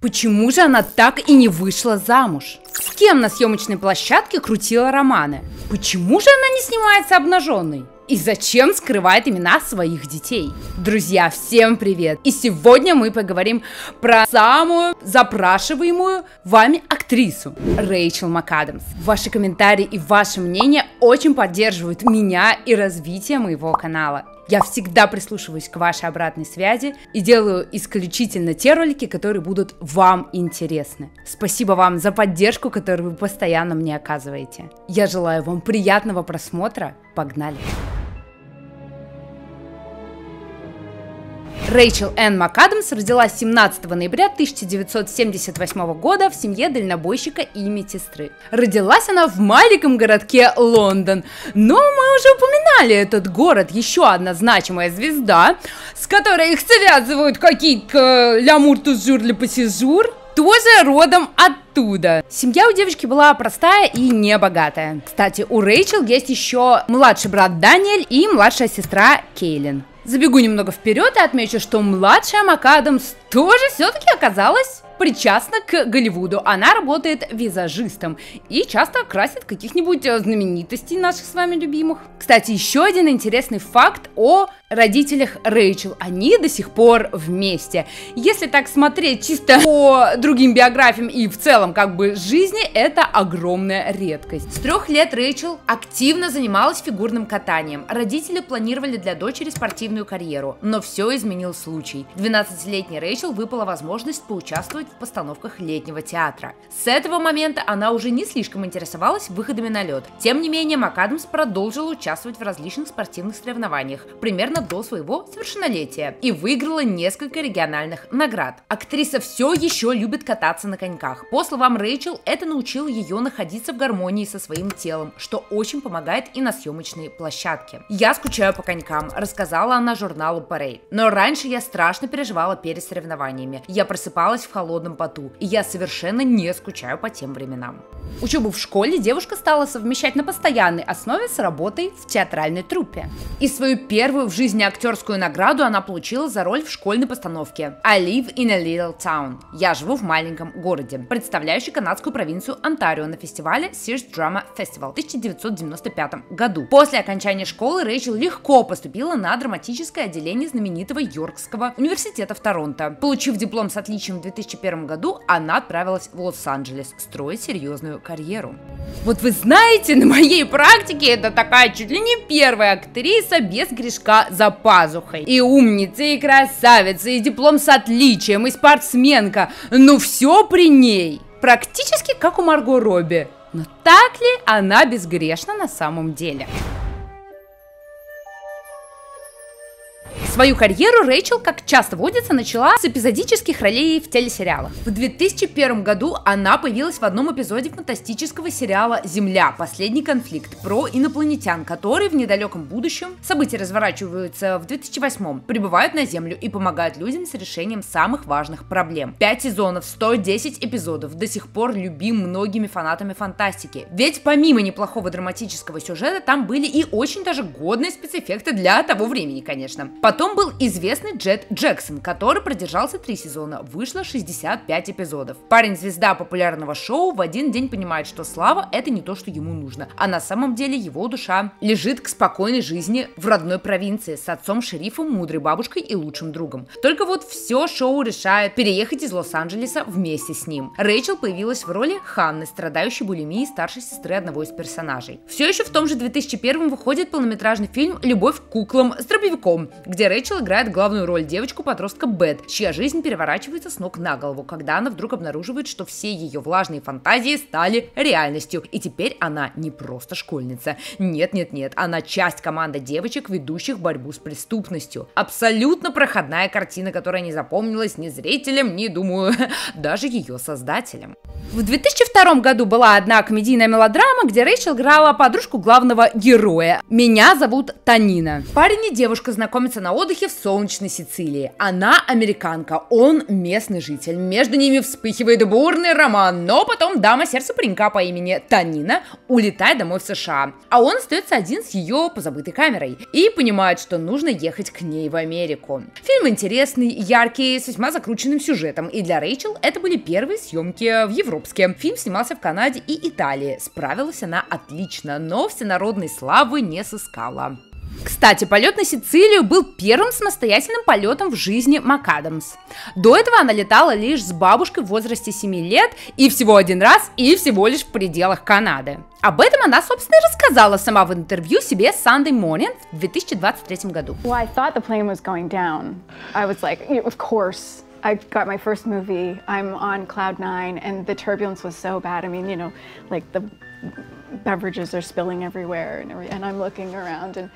Почему же она так и не вышла замуж? С кем на съемочной площадке крутила романы? Почему же она не снимается обнаженной? И зачем скрывает имена своих детей? Друзья, всем привет! И сегодня мы поговорим про самую запрашиваемую вами актрису Рэйчел МакАдамс. Ваши комментарии и ваше мнение очень поддерживают меня и развитие моего канала. Я всегда прислушиваюсь к вашей обратной связи и делаю исключительно те ролики, которые будут вам интересны. Спасибо вам за поддержку, которую вы постоянно мне оказываете. Я желаю вам приятного просмотра. Погнали! Рэйчел Энн МакАдамс родилась 17 ноября 1978 года в семье дальнобойщика и медсестры. Родилась она в маленьком городке Лондон, но мы уже упоминали этот город, еще одна значимая звезда, с которой их связывают какие-то э, лямур тузур для пассижур, тоже родом оттуда. Семья у девочки была простая и небогатая. Кстати, у Рэйчел есть еще младший брат Даниэль и младшая сестра Кейлин. Забегу немного вперед и отмечу, что младшая МакАдамс тоже все-таки оказалась причастна к Голливуду. Она работает визажистом и часто красит каких-нибудь э, знаменитостей наших с вами любимых. Кстати, еще один интересный факт о родителях Рэйчел. Они до сих пор вместе. Если так смотреть чисто по другим биографиям и в целом как бы жизни, это огромная редкость. С трех лет Рэйчел активно занималась фигурным катанием. Родители планировали для дочери спортивную карьеру, но все изменил случай. 12-летний Рэйчел выпала возможность поучаствовать в постановках летнего театра. С этого момента она уже не слишком интересовалась выходами на лед. Тем не менее, МакАдамс продолжила участвовать в различных спортивных соревнованиях, примерно до своего совершеннолетия, и выиграла несколько региональных наград. Актриса все еще любит кататься на коньках. По словам Рэйчел, это научило ее находиться в гармонии со своим телом, что очень помогает и на съемочной площадке. «Я скучаю по конькам», — рассказала она журналу Parade. «Но раньше я страшно переживала перед соревнованиями. Я просыпалась в холодном холодном поту, и я совершенно не скучаю по тем временам. Учебу в школе девушка стала совмещать на постоянной основе с работой в театральной труппе. И свою первую в жизни актерскую награду она получила за роль в школьной постановке «I live in a little town» – «Я живу в маленьком городе», представляющей канадскую провинцию Онтарио на фестивале Sears Drama Festival в 1995 году. После окончания школы Рэйчел легко поступила на драматическое отделение знаменитого Йоркского университета в Торонто. Получив диплом с отличием в 2001 1991 году она отправилась в Лос-Анджелес строить серьезную карьеру. Вот вы знаете, на моей практике это такая чуть ли не первая актриса без грешка за пазухой. И умница, и красавица, и диплом с отличием, и спортсменка. Ну все при ней. Практически как у Марго Робби. Но так ли она безгрешна на самом деле? Свою карьеру Рэйчел, как часто водится, начала с эпизодических ролей в телесериалах. В 2001 году она появилась в одном эпизоде фантастического сериала «Земля. Последний конфликт» про инопланетян, которые в недалеком будущем, события разворачиваются в 2008, прибывают на Землю и помогают людям с решением самых важных проблем. Пять сезонов, 110 эпизодов, до сих пор любим многими фанатами фантастики. Ведь помимо неплохого драматического сюжета, там были и очень даже годные спецэффекты для того времени, конечно. Потом Потом был известный Джет Джексон, который продержался три сезона, вышло 65 эпизодов. Парень-звезда популярного шоу в один день понимает, что слава – это не то, что ему нужно, а на самом деле его душа лежит к спокойной жизни в родной провинции с отцом-шерифом, мудрой бабушкой и лучшим другом. Только вот все шоу решает переехать из Лос-Анджелеса вместе с ним. Рэйчел появилась в роли Ханны, страдающей булимией старшей сестры одного из персонажей. Все еще в том же 2001 выходит полнометражный фильм «Любовь к куклам с дробовиком», где Рэйчел Рэйчел играет главную роль девочку-подростка Бет, чья жизнь переворачивается с ног на голову, когда она вдруг обнаруживает, что все ее влажные фантазии стали реальностью. И теперь она не просто школьница. Нет-нет-нет, она часть команды девочек, ведущих борьбу с преступностью. Абсолютно проходная картина, которая не запомнилась ни зрителям, ни, думаю, даже ее создателям. В 2002 году была одна комедийная мелодрама, где Рэйчел играла подружку главного героя. Меня зовут Танина. Парень и девушка знакомятся на отдыхе в солнечной Сицилии. Она американка, он местный житель. Между ними вспыхивает бурный роман, но потом дама сердца паренька по имени Танина улетает домой в США, а он остается один с ее позабытой камерой и понимает, что нужно ехать к ней в Америку. Фильм интересный, яркий, с весьма закрученным сюжетом, и для Рэйчел это были первые съемки в Европске. Фильм снимался в Канаде и Италии, справилась она отлично, но всенародной славы не сыскала. Кстати, полет на Сицилию был первым самостоятельным полетом в жизни МакАдамс. До этого она летала лишь с бабушкой в возрасте 7 лет и всего один раз, и всего лишь в пределах Канады. Об этом она, собственно, и рассказала сама в интервью себе Sunday Morning в 2023 году. Well, I thought the plane was going down. I was like, of course. I got my first movie. I'm on cloud nine, and the turbulence was so bad. I mean, you know, like the beverages are spilling everywhere, and, every, and I'm looking around, and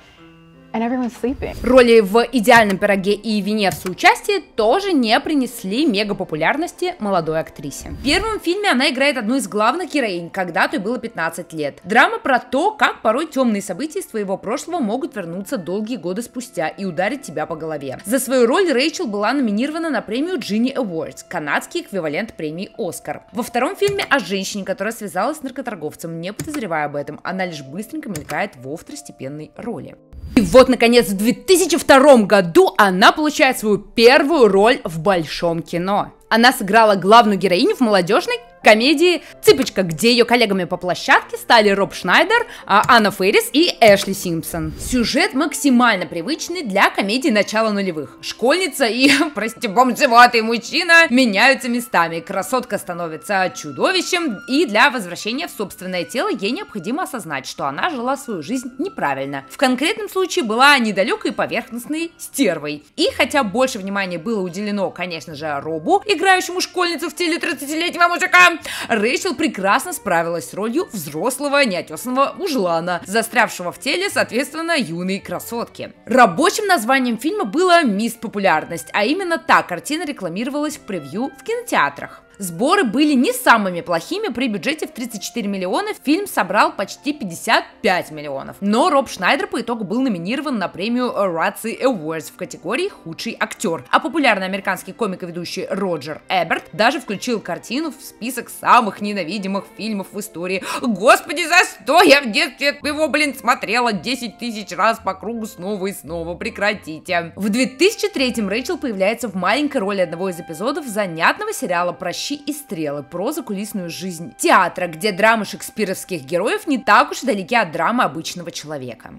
Роли в «Идеальном пироге» и «Вине в соучастии» тоже не принесли мега популярности молодой актрисе. В первом фильме она играет одну из главных героинь, когда той было 15 лет. Драма про то, как порой темные события из твоего прошлого могут вернуться долгие годы спустя и ударить тебя по голове. За свою роль Рэйчел была номинирована на премию Джинни Awards, канадский эквивалент премии Оскар. Во втором фильме о женщине, которая связалась с наркоторговцем, не подозревая об этом, она лишь быстренько мелькает во второстепенной роли. И вот, наконец, в 2002 году она получает свою первую роль в большом кино. Она сыграла главную героиню в молодежной комедии «Цыпочка», где ее коллегами по площадке стали Роб Шнайдер, а, Анна Феррис и Эшли Симпсон. Сюжет максимально привычный для комедии начала нулевых. Школьница и, прости, бомжеватый мужчина меняются местами. Красотка становится чудовищем, и для возвращения в собственное тело ей необходимо осознать, что она жила свою жизнь неправильно. В конкретном случае была недалекой поверхностной стервой. И хотя больше внимания было уделено, конечно же, Робу, играющему школьницу в теле 30-летнего мужика, Рэйчел прекрасно справилась с ролью взрослого неотесанного мужлана, застрявшего в теле, соответственно, юной красотки. Рабочим названием фильма было «Мисс Популярность», а именно та картина рекламировалась в превью в кинотеатрах. Сборы были не самыми плохими, при бюджете в 34 миллиона фильм собрал почти 55 миллионов. Но Роб Шнайдер по итогу был номинирован на премию Razzie Awards в категории «Худший актер», а популярный американский комик и ведущий Роджер Эберт даже включил картину в список самых ненавидимых фильмов в истории. Господи, за что я в детстве его, блин, смотрела 10 тысяч раз по кругу снова и снова, прекратите. В 2003 Рэйчел появляется в маленькой роли одного из эпизодов занятного сериала «Прощай «Плащи и стрелы» про закулисную жизнь театра, где драмы шекспировских героев не так уж далеки от драмы обычного человека.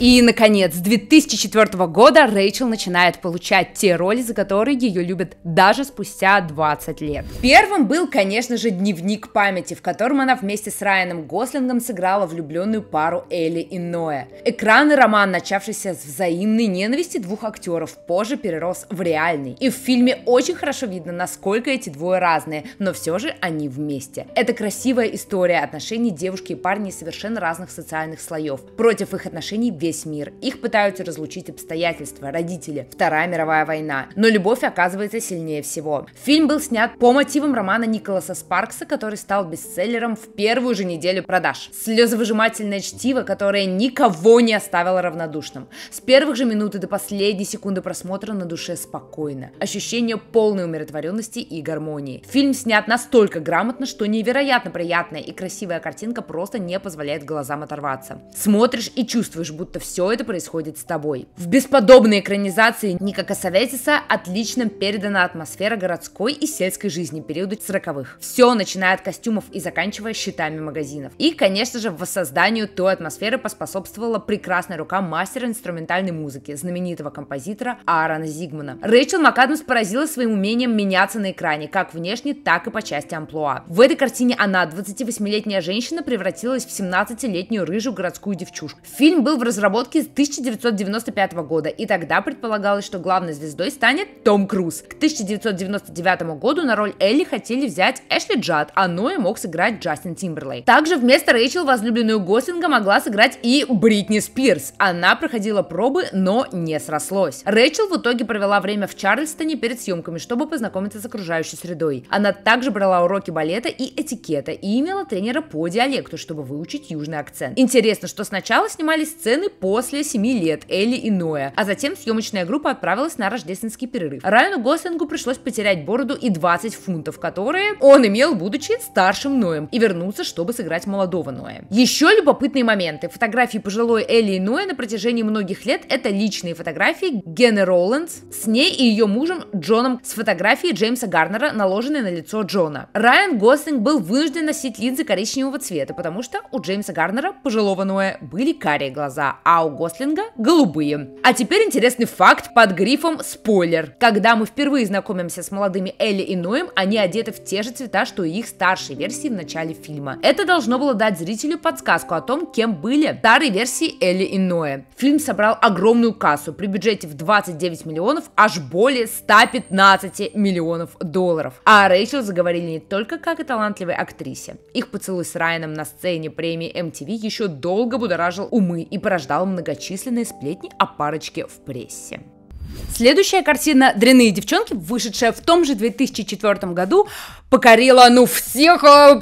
И, наконец, с 2004 года Рэйчел начинает получать те роли, за которые ее любят даже спустя 20 лет. Первым был, конечно же, дневник памяти, в котором она вместе с Райаном Гослингом сыграла влюбленную пару Элли и Ноя. Экран и роман, начавшийся с взаимной ненависти двух актеров, позже перерос в реальный. И в фильме очень хорошо видно, насколько эти двое разные, но все же они вместе. Это красивая история отношений девушки и парня из совершенно разных социальных слоев. Против их отношений весь мир. Их пытаются разлучить обстоятельства, родители, Вторая мировая война. Но любовь оказывается сильнее всего. Фильм был снят по мотивам романа Николаса Спаркса, который стал бестселлером в первую же неделю продаж. Слезовыжимательное чтиво, которое никого не оставило равнодушным. С первых же минуты до последней секунды просмотра на душе спокойно. Ощущение полной умиротворенности и гармонии. Фильм снят настолько грамотно, что невероятно приятная и красивая картинка просто не позволяет глазам оторваться. Смотришь и чувствуешь, будто все это происходит с тобой. В бесподобной экранизации Ника Касаветиса отлично передана атмосфера городской и сельской жизни периода 40-х. Все, начиная от костюмов и заканчивая щитами магазинов. И, конечно же, воссозданию той атмосферы поспособствовала прекрасная рука мастера инструментальной музыки, знаменитого композитора Аарона Зигмана. Рэйчел МакАдамс поразила своим умением меняться на экране, как внешне, так и по части амплуа. В этой картине она, 28-летняя женщина, превратилась в 17-летнюю рыжую городскую девчушку. Фильм был в разработки с 1995 года, и тогда предполагалось, что главной звездой станет Том Круз. К 1999 году на роль Элли хотели взять Эшли Джад, а Ноя мог сыграть Джастин Тимберлей. Также вместо Рэйчел возлюбленную Гослинга могла сыграть и Бритни Спирс. Она проходила пробы, но не срослось. Рэйчел в итоге провела время в Чарльстоне перед съемками, чтобы познакомиться с окружающей средой. Она также брала уроки балета и этикета и имела тренера по диалекту, чтобы выучить южный акцент. Интересно, что сначала снимались сцены сцены после 7 лет, Элли и Ноя. А затем съемочная группа отправилась на рождественский перерыв. Райану Гослингу пришлось потерять бороду и 20 фунтов, которые он имел, будучи старшим Ноем, и вернуться, чтобы сыграть молодого Ноя. Еще любопытные моменты. Фотографии пожилой Элли и Ноя на протяжении многих лет – это личные фотографии Гены Ролландс с ней и ее мужем Джоном с фотографией Джеймса Гарнера, наложенной на лицо Джона. Райан Гослинг был вынужден носить линзы коричневого цвета, потому что у Джеймса Гарнера, пожилого Ноя, были карие глаза, а у Гослинга голубые. А теперь интересный факт под грифом «Спойлер». Когда мы впервые знакомимся с молодыми Элли и Ноем, они одеты в те же цвета, что и их старшей версии в начале фильма. Это должно было дать зрителю подсказку о том, кем были старые версии Элли и Ноя. Фильм собрал огромную кассу при бюджете в 29 миллионов, аж более 115 миллионов долларов. А Рэйчел заговорили не только как и талантливой актрисе. Их поцелуй с Райаном на сцене премии MTV эм еще долго будоражил умы и поражал порождала многочисленные сплетни о парочке в прессе. Следующая картина «Дряные девчонки», вышедшая в том же 2004 году, покорила, ну, всех э,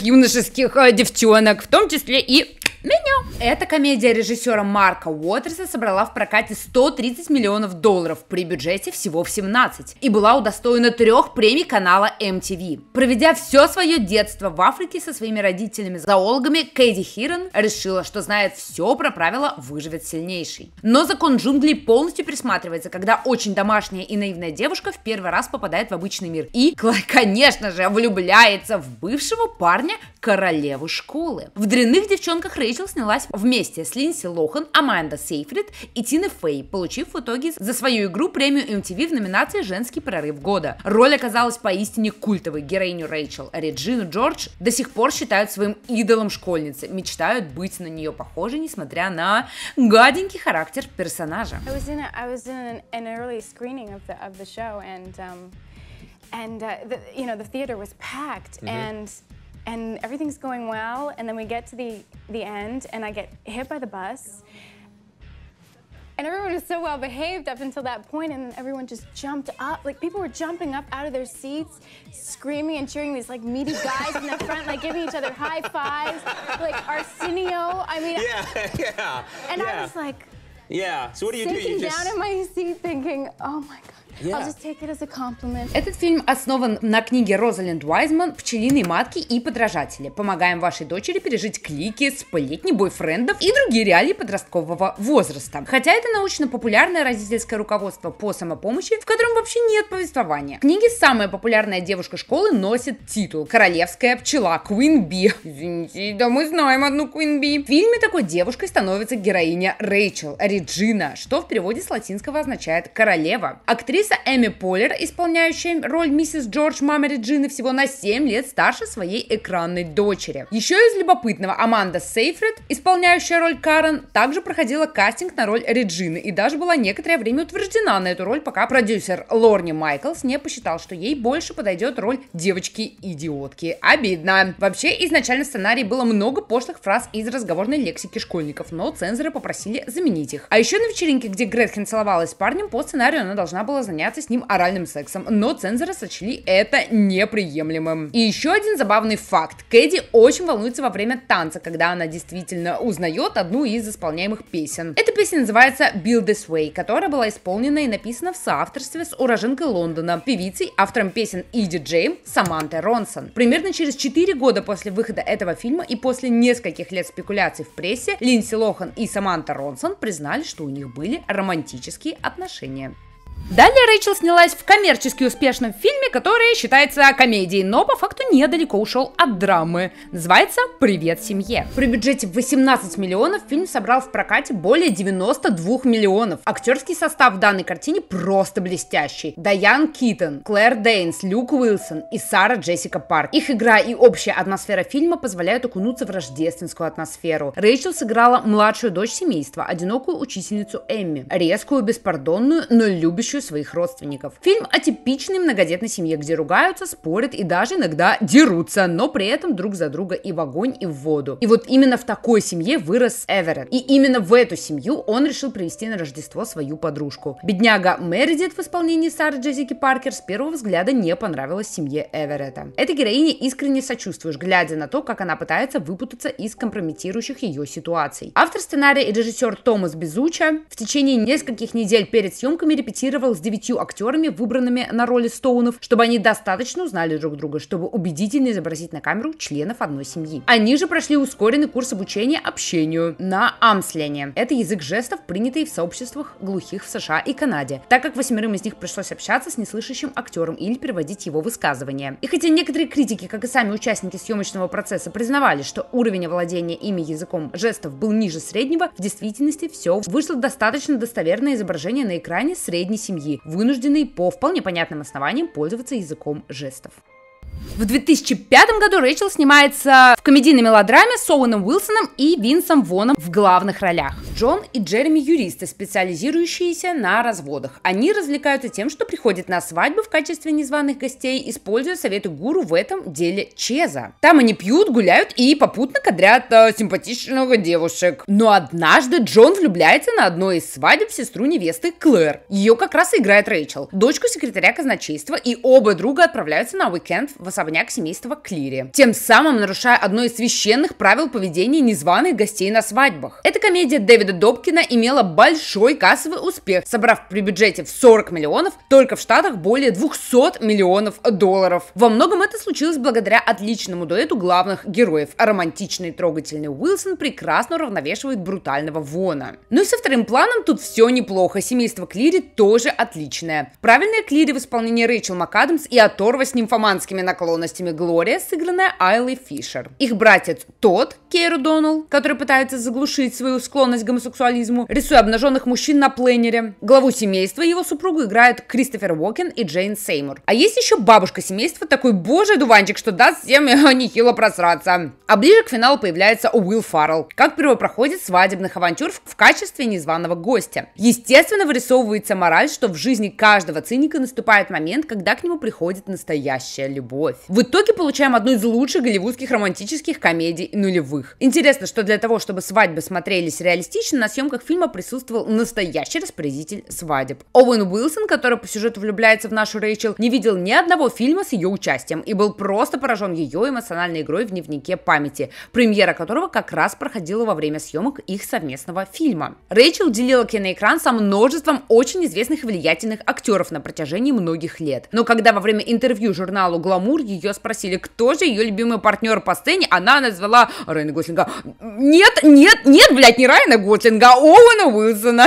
юношеских э, девчонок, в том числе и Меню. Эта комедия режиссера Марка Уотерса собрала в прокате 130 миллионов долларов при бюджете всего в 17 и была удостоена трех премий канала MTV. Проведя все свое детство в Африке со своими родителями-зоологами, Кэдди Хирон решила, что знает все про правила «выживет сильнейший». Но закон джунглей полностью присматривается, когда очень домашняя и наивная девушка в первый раз попадает в обычный мир и, конечно же, влюбляется в бывшего парня, королеву школы. В «Дрянных девчонках» Рэйчел снялась вместе с Линси Лохан, Аманда Сейфрид и Тиной Фей, получив в итоге за свою игру премию MTV в номинации «Женский прорыв года». Роль оказалась поистине культовой. Героиню Рэйчел Реджину Джордж до сих пор считают своим идолом школьницы, мечтают быть на нее похожи, несмотря на гаденький характер персонажа. Um, and uh, the, you know the theater was packed, mm-hmm. and and everything's going well, and then we get to the, the end, and I get hit by the bus. And everyone was so well behaved up until that point, and everyone just jumped up. Like, people were jumping up out of their seats, screaming and cheering these, like, meaty guys in the front, like, giving each other high fives, like Arsenio. I mean, yeah, yeah. And yeah. I was like, yeah. So, what do you do? You just... down in my seat thinking, oh my God. Этот фильм основан на книге Розалинд Уайзман «Пчелиные матки и подражатели». Помогаем вашей дочери пережить клики, сплетни, бойфрендов и другие реалии подросткового возраста. Хотя это научно-популярное родительское руководство по самопомощи, в котором вообще нет повествования. В книге самая популярная девушка школы носит титул «Королевская пчела Queen Би». Извините, да мы знаем одну Queen Би. В фильме такой девушкой становится героиня Рэйчел Реджина, что в переводе с латинского означает «королева». Актриса Актриса Эми Поллер, исполняющая роль миссис Джордж мамы Реджины, всего на 7 лет старше своей экранной дочери. Еще из любопытного Аманда Сейфред, исполняющая роль Карен, также проходила кастинг на роль Реджины и даже была некоторое время утверждена на эту роль, пока продюсер Лорни Майклс не посчитал, что ей больше подойдет роль девочки-идиотки. Обидно. Вообще, изначально в сценарии было много пошлых фраз из разговорной лексики школьников, но цензоры попросили заменить их. А еще на вечеринке, где Гретхен целовалась с парнем, по сценарию она должна была заняться с ним оральным сексом, но цензоры сочли это неприемлемым. И еще один забавный факт. Кэдди очень волнуется во время танца, когда она действительно узнает одну из исполняемых песен. Эта песня называется «Build This Way», которая была исполнена и написана в соавторстве с уроженкой Лондона, певицей, автором песен и диджеем Самантой Ронсон. Примерно через 4 года после выхода этого фильма и после нескольких лет спекуляций в прессе, Линдси Лохан и Саманта Ронсон признали, что у них были романтические отношения. Далее Рэйчел снялась в коммерчески успешном фильме, который считается комедией, но по факту недалеко ушел от драмы. Называется «Привет, семье». При бюджете 18 миллионов фильм собрал в прокате более 92 миллионов. Актерский состав в данной картине просто блестящий. Дайан Китон, Клэр Дейнс, Люк Уилсон и Сара Джессика Парк. Их игра и общая атмосфера фильма позволяют окунуться в рождественскую атмосферу. Рэйчел сыграла младшую дочь семейства, одинокую учительницу Эмми. Резкую, беспардонную, но любящую помощью своих родственников. Фильм о типичной многодетной семье, где ругаются, спорят и даже иногда дерутся, но при этом друг за друга и в огонь, и в воду. И вот именно в такой семье вырос Эверетт. И именно в эту семью он решил привести на Рождество свою подружку. Бедняга Мередит в исполнении Сары Джессики Паркер с первого взгляда не понравилась семье Эверетта. Этой героине искренне сочувствуешь, глядя на то, как она пытается выпутаться из компрометирующих ее ситуаций. Автор сценария и режиссер Томас Безуча в течение нескольких недель перед съемками репетировал беседовал с девятью актерами, выбранными на роли Стоунов, чтобы они достаточно узнали друг друга, чтобы убедительно изобразить на камеру членов одной семьи. Они же прошли ускоренный курс обучения общению на Амслене. Это язык жестов, принятый в сообществах глухих в США и Канаде, так как восьмерым из них пришлось общаться с неслышащим актером или переводить его высказывания. И хотя некоторые критики, как и сами участники съемочного процесса, признавали, что уровень овладения ими языком жестов был ниже среднего, в действительности все вышло достаточно достоверное изображение на экране средней семьи, вынужденные по вполне понятным основаниям пользоваться языком жестов. В 2005 году Рэйчел снимается в комедийной мелодраме с Оуэном Уилсоном и Винсом Воном в главных ролях. Джон и Джереми – юристы, специализирующиеся на разводах. Они развлекаются тем, что приходят на свадьбы в качестве незваных гостей, используя советы гуру в этом деле Чеза. Там они пьют, гуляют и попутно кадрят э, симпатичных девушек. Но однажды Джон влюбляется на одной из свадеб сестру невесты Клэр. Ее как раз и играет Рэйчел, дочку секретаря казначейства, и оба друга отправляются на уикенд в в особняк семейства Клири, тем самым нарушая одно из священных правил поведения незваных гостей на свадьбах. Эта комедия Дэвида Добкина имела большой кассовый успех, собрав при бюджете в 40 миллионов только в Штатах более 200 миллионов долларов. Во многом это случилось благодаря отличному дуэту главных героев, романтичный и трогательный Уилсон прекрасно уравновешивает брутального Вона. Ну и со вторым планом тут все неплохо, семейство Клири тоже отличное. Правильное Клири в исполнении Рэйчел МакАдамс и оторва с нимфоманскими наклонностями Глория, сыгранная Айлой Фишер. Их братец Тодд Кейр Донал, который пытается заглушить свою склонность к гомосексуализму, рисуя обнаженных мужчин на пленере. Главу семейства его супругу играют Кристофер Уокен и Джейн Сеймур. А есть еще бабушка семейства, такой божий дуванчик, что даст всем э, нехило просраться. А ближе к финалу появляется Уилл Фаррелл, как первопроходец свадебных авантюр в качестве незваного гостя. Естественно, вырисовывается мораль, что в жизни каждого циника наступает момент, когда к нему приходит настоящая любовь любовь. В итоге получаем одну из лучших голливудских романтических комедий нулевых. Интересно, что для того, чтобы свадьбы смотрелись реалистично, на съемках фильма присутствовал настоящий распорядитель свадеб. Оуэн Уилсон, который по сюжету влюбляется в нашу Рэйчел, не видел ни одного фильма с ее участием и был просто поражен ее эмоциональной игрой в дневнике памяти, премьера которого как раз проходила во время съемок их совместного фильма. Рэйчел делила киноэкран со множеством очень известных и влиятельных актеров на протяжении многих лет. Но когда во время интервью журналу «Гламур» Амур ее спросили, кто же ее любимый партнер по сцене, она назвала Райана Гослинга. Нет, нет, нет, блядь, не Райана Гослинга, а Оуэна Уилсона.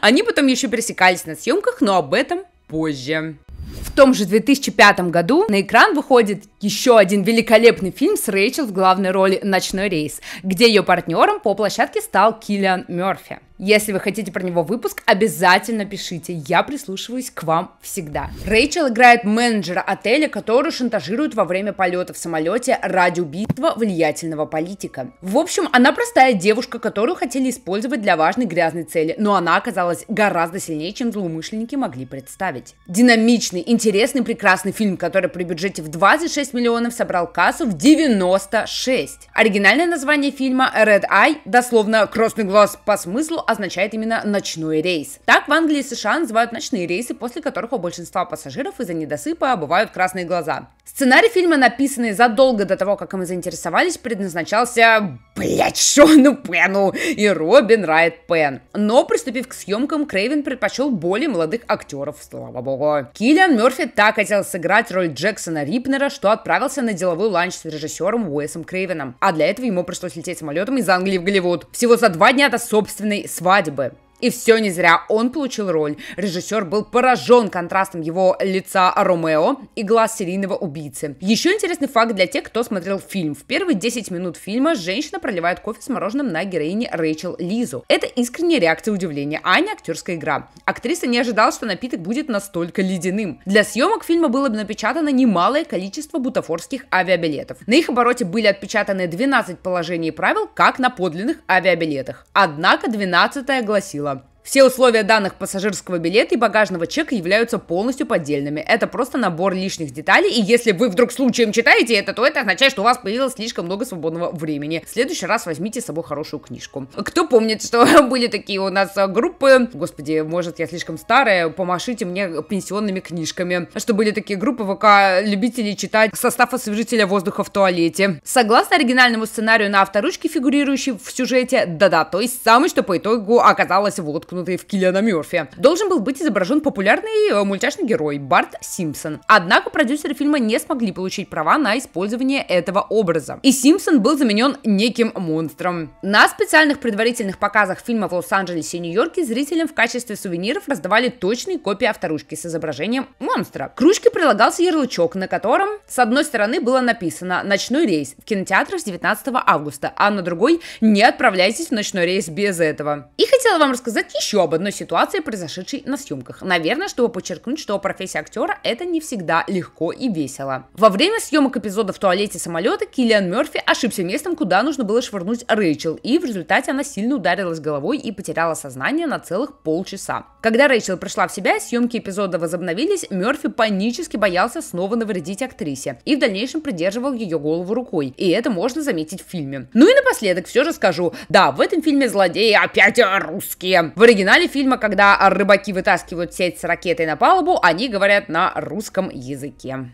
Они потом еще пересекались на съемках, но об этом позже. В том же 2005 году на экран выходит еще один великолепный фильм с Рэйчел в главной роли «Ночной рейс», где ее партнером по площадке стал Киллиан Мерфи. Если вы хотите про него выпуск, обязательно пишите, я прислушиваюсь к вам всегда. Рэйчел играет менеджера отеля, который шантажирует во время полета в самолете ради убийства влиятельного политика. В общем, она простая девушка, которую хотели использовать для важной грязной цели, но она оказалась гораздо сильнее, чем злоумышленники могли представить. Динамичный, интересный, прекрасный фильм, который при бюджете в 26 миллионов собрал кассу в 96. Оригинальное название фильма Red Eye, дословно «Красный глаз» по смыслу, означает именно «ночной рейс». Так в Англии и США называют ночные рейсы, после которых у большинства пассажиров из-за недосыпа бывают красные глаза. Сценарий фильма, написанный задолго до того, как мы заинтересовались, предназначался, блять, Шону Пену и Робин Райт Пен. Но, приступив к съемкам, Крейвен предпочел более молодых актеров, слава богу. Киллиан Мерфи так хотел сыграть роль Джексона Рипнера, что отправился на деловой ланч с режиссером Уэсом Крейвеном. А для этого ему пришлось лететь самолетом из Англии в Голливуд. Всего за два дня до собственной свадьбы и все не зря, он получил роль. Режиссер был поражен контрастом его лица Ромео и глаз серийного убийцы. Еще интересный факт для тех, кто смотрел фильм. В первые 10 минут фильма женщина проливает кофе с мороженым на героине Рэйчел Лизу. Это искренняя реакция удивления, а не актерская игра. Актриса не ожидала, что напиток будет настолько ледяным. Для съемок фильма было бы напечатано немалое количество бутафорских авиабилетов. На их обороте были отпечатаны 12 положений и правил, как на подлинных авиабилетах. Однако 12 гласила все условия данных пассажирского билета и багажного чека являются полностью поддельными. Это просто набор лишних деталей, и если вы вдруг случаем читаете это, то это означает, что у вас появилось слишком много свободного времени. В следующий раз возьмите с собой хорошую книжку. Кто помнит, что были такие у нас группы, господи, может я слишком старая, помашите мне пенсионными книжками, что были такие группы ВК любителей читать состав освежителя воздуха в туалете. Согласно оригинальному сценарию на авторучке, фигурирующей в сюжете, да-да, то есть самый, что по итогу оказалось водка воткнутые в Киллиана Мерфи, должен был быть изображен популярный э, мультяшный герой Барт Симпсон. Однако продюсеры фильма не смогли получить права на использование этого образа. И Симпсон был заменен неким монстром. На специальных предварительных показах фильма в Лос-Анджелесе и Нью-Йорке зрителям в качестве сувениров раздавали точные копии авторучки с изображением монстра. К ручке прилагался ярлычок, на котором с одной стороны было написано «Ночной рейс в кинотеатрах с 19 августа», а на другой «Не отправляйтесь в ночной рейс без этого». И хотела вам рассказать еще об одной ситуации, произошедшей на съемках. Наверное, чтобы подчеркнуть, что профессия актера – это не всегда легко и весело. Во время съемок эпизода в туалете самолета Киллиан Мерфи ошибся местом, куда нужно было швырнуть Рэйчел, и в результате она сильно ударилась головой и потеряла сознание на целых полчаса. Когда Рэйчел пришла в себя, съемки эпизода возобновились, Мерфи панически боялся снова навредить актрисе и в дальнейшем придерживал ее голову рукой. И это можно заметить в фильме. Ну и напоследок все же скажу, да, в этом фильме злодеи опять русские. Вариант оригинале фильма, когда рыбаки вытаскивают сеть с ракетой на палубу, они говорят на русском языке.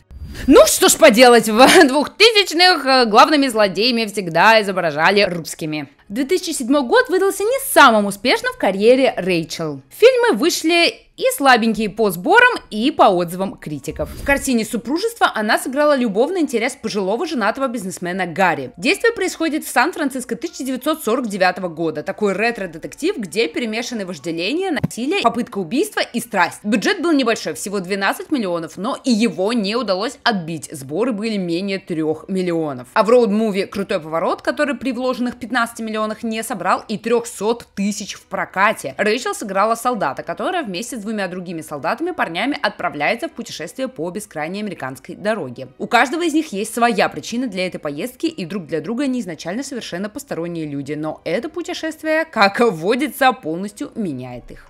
Ну что ж поделать, в 2000-х э, главными злодеями всегда изображали русскими. 2007 год выдался не самым успешным в карьере Рэйчел. Фильмы вышли и слабенькие по сборам и по отзывам критиков. В картине «Супружество» она сыграла любовный интерес пожилого женатого бизнесмена Гарри. Действие происходит в Сан-Франциско 1949 года. Такой ретро-детектив, где перемешаны вожделение, насилие, попытка убийства и страсть. Бюджет был небольшой, всего 12 миллионов, но и его не удалось отбить. Сборы были менее 3 миллионов. А в роуд-муви «Крутой поворот», который при вложенных 15 миллионах не собрал и 300 тысяч в прокате, Рэйчел сыграла солдата, которая вместе с двумя другими солдатами, парнями, отправляется в путешествие по бескрайней американской дороге. У каждого из них есть своя причина для этой поездки, и друг для друга они изначально совершенно посторонние люди, но это путешествие, как водится, полностью меняет их.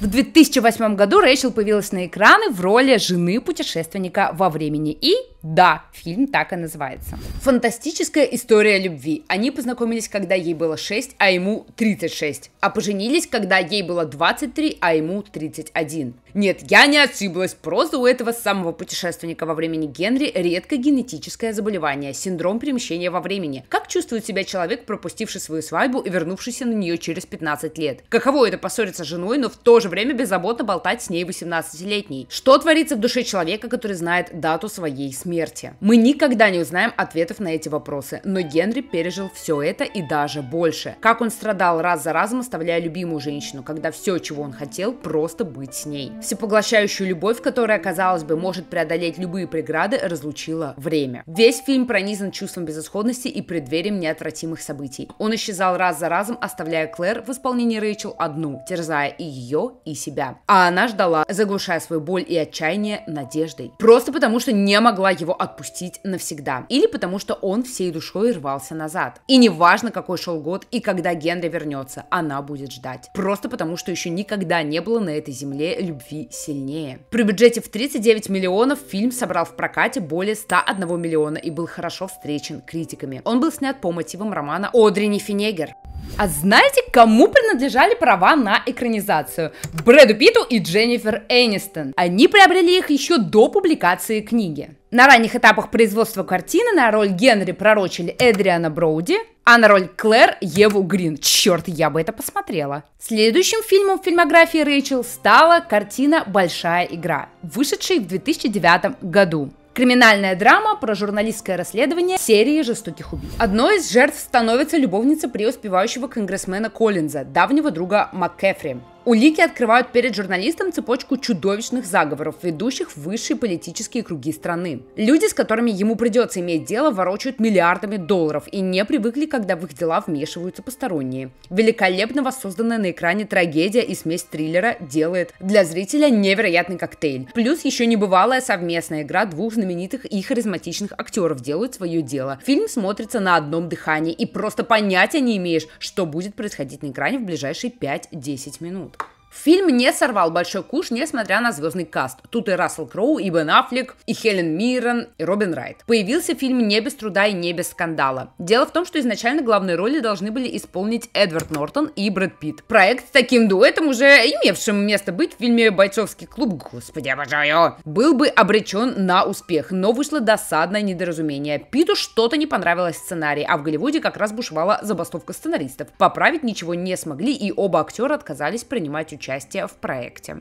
В 2008 году Рэйчел появилась на экраны в роли жены путешественника во времени и да, фильм так и называется. Фантастическая история любви. Они познакомились, когда ей было 6, а ему 36. А поженились, когда ей было 23, а ему 31. Нет, я не ошиблась. Просто у этого самого путешественника во времени Генри редко генетическое заболевание, синдром перемещения во времени. Как чувствует себя человек, пропустивший свою свадьбу и вернувшийся на нее через 15 лет? Каково это поссориться с женой, но в то же время беззаботно болтать с ней 18-летней? Что творится в душе человека, который знает дату своей смерти? смерти. Мы никогда не узнаем ответов на эти вопросы, но Генри пережил все это и даже больше. Как он страдал раз за разом, оставляя любимую женщину, когда все, чего он хотел, просто быть с ней. Всепоглощающую любовь, которая, казалось бы, может преодолеть любые преграды, разлучила время. Весь фильм пронизан чувством безысходности и преддверием неотвратимых событий. Он исчезал раз за разом, оставляя Клэр в исполнении Рэйчел одну, терзая и ее, и себя. А она ждала, заглушая свою боль и отчаяние надеждой. Просто потому, что не могла его отпустить навсегда. Или потому что он всей душой рвался назад. И неважно, какой шел год и когда Генри вернется, она будет ждать. Просто потому, что еще никогда не было на этой земле любви сильнее. При бюджете в 39 миллионов фильм собрал в прокате более 101 миллиона и был хорошо встречен критиками. Он был снят по мотивам романа Одри Нефинегер. А знаете, кому принадлежали права на экранизацию? Брэду Питу и Дженнифер Энистон. Они приобрели их еще до публикации книги. На ранних этапах производства картины на роль Генри пророчили Эдриана Броуди, а на роль Клэр Еву Грин. Черт, я бы это посмотрела. Следующим фильмом в фильмографии Рэйчел стала картина «Большая игра», вышедшая в 2009 году. Криминальная драма про журналистское расследование серии жестоких убийств. Одной из жертв становится любовница преуспевающего конгрессмена Коллинза, давнего друга МакКефри. Улики открывают перед журналистом цепочку чудовищных заговоров, ведущих в высшие политические круги страны. Люди, с которыми ему придется иметь дело, ворочают миллиардами долларов и не привыкли, когда в их дела вмешиваются посторонние. Великолепно воссозданная на экране трагедия и смесь триллера делает для зрителя невероятный коктейль. Плюс еще небывалая совместная игра двух знаменитых и харизматичных актеров делают свое дело. Фильм смотрится на одном дыхании и просто понятия не имеешь, что будет происходить на экране в ближайшие 5-10 минут. Фильм не сорвал большой куш, несмотря на звездный каст. Тут и Рассел Кроу, и Бен Аффлек, и Хелен Миррен, и Робин Райт. Появился фильм не без труда и не без скандала. Дело в том, что изначально главные роли должны были исполнить Эдвард Нортон и Брэд Питт. Проект с таким дуэтом, уже имевшим место быть в фильме «Бойцовский клуб», господи, обожаю, был бы обречен на успех, но вышло досадное недоразумение. Питу что-то не понравилось в сценарии, а в Голливуде как раз бушевала забастовка сценаристов. Поправить ничего не смогли, и оба актера отказались принимать участие участие в проекте.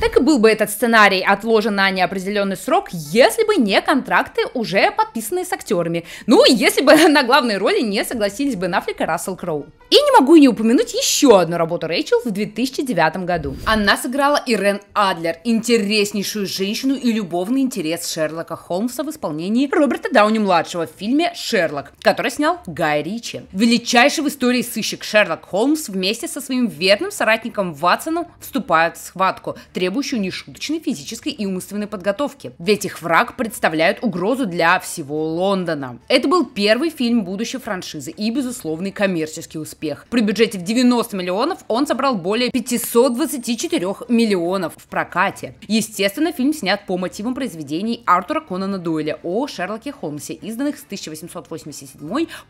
Так и был бы этот сценарий отложен на неопределенный срок, если бы не контракты, уже подписанные с актерами. Ну, если бы на главной роли не согласились бы Нафлик и Рассел Кроу. И не могу не упомянуть еще одну работу Рэйчел в 2009 году. Она сыграла Ирен Адлер, интереснейшую женщину и любовный интерес Шерлока Холмса в исполнении Роберта Дауни-младшего в фильме «Шерлок», который снял Гай Ричи. Величайший в истории сыщик Шерлок Холмс вместе со своим верным соратником Ватсоном вступают в схватку, требующую нешуточной физической и умственной подготовки, ведь их враг представляет угрозу для всего Лондона. Это был первый фильм будущей франшизы и, безусловный, коммерческий успех. При бюджете в 90 миллионов он собрал более 524 миллионов в прокате. Естественно, фильм снят по мотивам произведений Артура Конана Дойля о Шерлоке Холмсе, изданных с 1887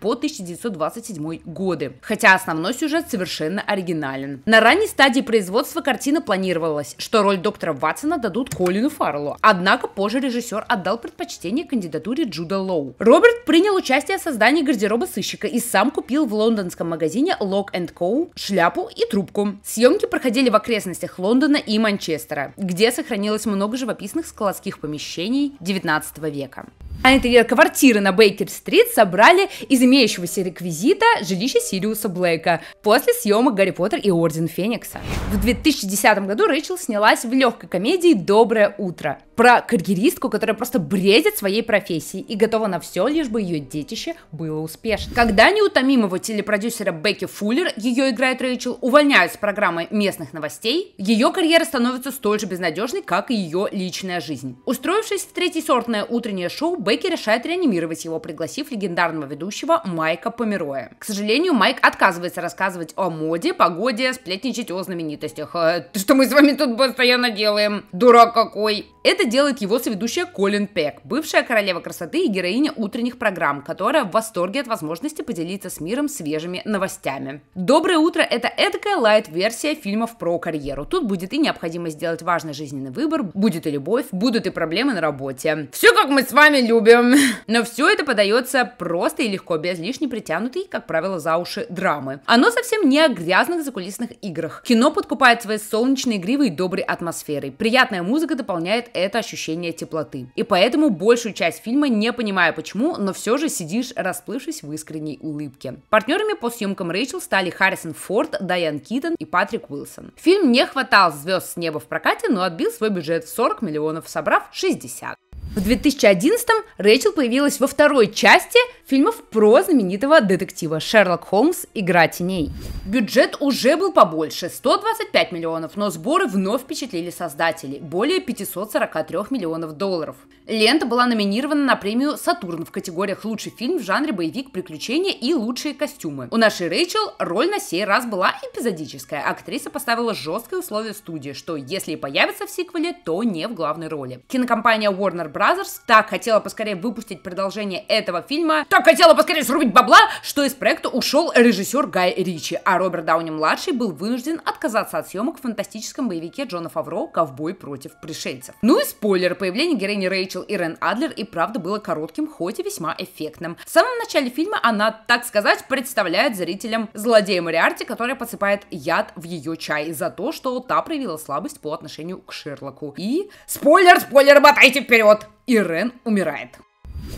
по 1927 годы. Хотя основной сюжет совершенно оригинален. На ранней стадии производства картина планировалась, что роль доктора Ватсона дадут Колину Фарлу. Однако позже режиссер отдал предпочтение кандидатуре Джуда Лоу. Роберт принял участие в создании гардероба сыщика и сам купил в лондонском магазине Lock Co. шляпу и трубку. Съемки проходили в окрестностях Лондона и Манчестера, где сохранилось много живописных складских помещений 19 века. А интерьер квартиры на Бейкер-стрит собрали из имеющегося реквизита жилища Сириуса Блейка после съемок «Гарри Поттер и Орден Феникса». В 2010 году Рэйчел снялась в легкой комедии «Доброе утро» про карьеристку, которая просто бредит своей профессией и готова на все, лишь бы ее детище было успешно. Когда неутомимого телепродюсера Бекки Фуллер, ее играет Рэйчел, увольняют с программы местных новостей, ее карьера становится столь же безнадежной, как и ее личная жизнь. Устроившись в третьесортное утреннее шоу, Бейки решает реанимировать его, пригласив легендарного ведущего Майка Помероя. К сожалению, Майк отказывается рассказывать о моде, погоде, сплетничать о знаменитостях. Э, что мы с вами тут постоянно делаем? Дурак какой! Это делает его соведущая Колин Пек, бывшая королева красоты и героиня утренних программ, которая в восторге от возможности поделиться с миром свежими новостями. Доброе утро – это эдакая лайт-версия фильмов про карьеру. Тут будет и необходимость сделать важный жизненный выбор, будет и любовь, будут и проблемы на работе. Все как мы с вами любим любим. Но все это подается просто и легко, без лишней притянутой, как правило, за уши драмы. Оно совсем не о грязных закулисных играх. Кино подкупает своей солнечной игривой и доброй атмосферой. Приятная музыка дополняет это ощущение теплоты. И поэтому большую часть фильма, не понимая почему, но все же сидишь, расплывшись в искренней улыбке. Партнерами по съемкам Рэйчел стали Харрисон Форд, Дайан Китон и Патрик Уилсон. Фильм не хватал звезд с неба в прокате, но отбил свой бюджет в 40 миллионов, собрав 60. В 2011-м Рэйчел появилась во второй части фильмов про знаменитого детектива Шерлок Холмс «Игра теней». Бюджет уже был побольше – 125 миллионов, но сборы вновь впечатлили создателей – более 543 миллионов долларов. Лента была номинирована на премию «Сатурн» в категориях «Лучший фильм в жанре боевик, приключения и лучшие костюмы». У нашей Рэйчел роль на сей раз была эпизодическая. Актриса поставила жесткое условие студии, что если и появится в сиквеле, то не в главной роли. Кинокомпания Warner Bros. так хотела поскорее выпустить продолжение этого фильма, так хотела поскорее срубить бабла, что из проекта ушел режиссер Гай Ричи, а Роберт Дауни-младший был вынужден отказаться от съемок в фантастическом боевике Джона Фавро «Ковбой против пришельцев». Ну и спойлер, появление героини Рэйчел и Рен Адлер и правда было коротким, хоть и весьма эффектным. В самом начале фильма она, так сказать, представляет зрителям злодея Мариарти, который подсыпает яд в ее чай за то, что та проявила слабость по отношению к Шерлоку. И... Спойлер, спойлер, мотайте вперед! и Рен умирает.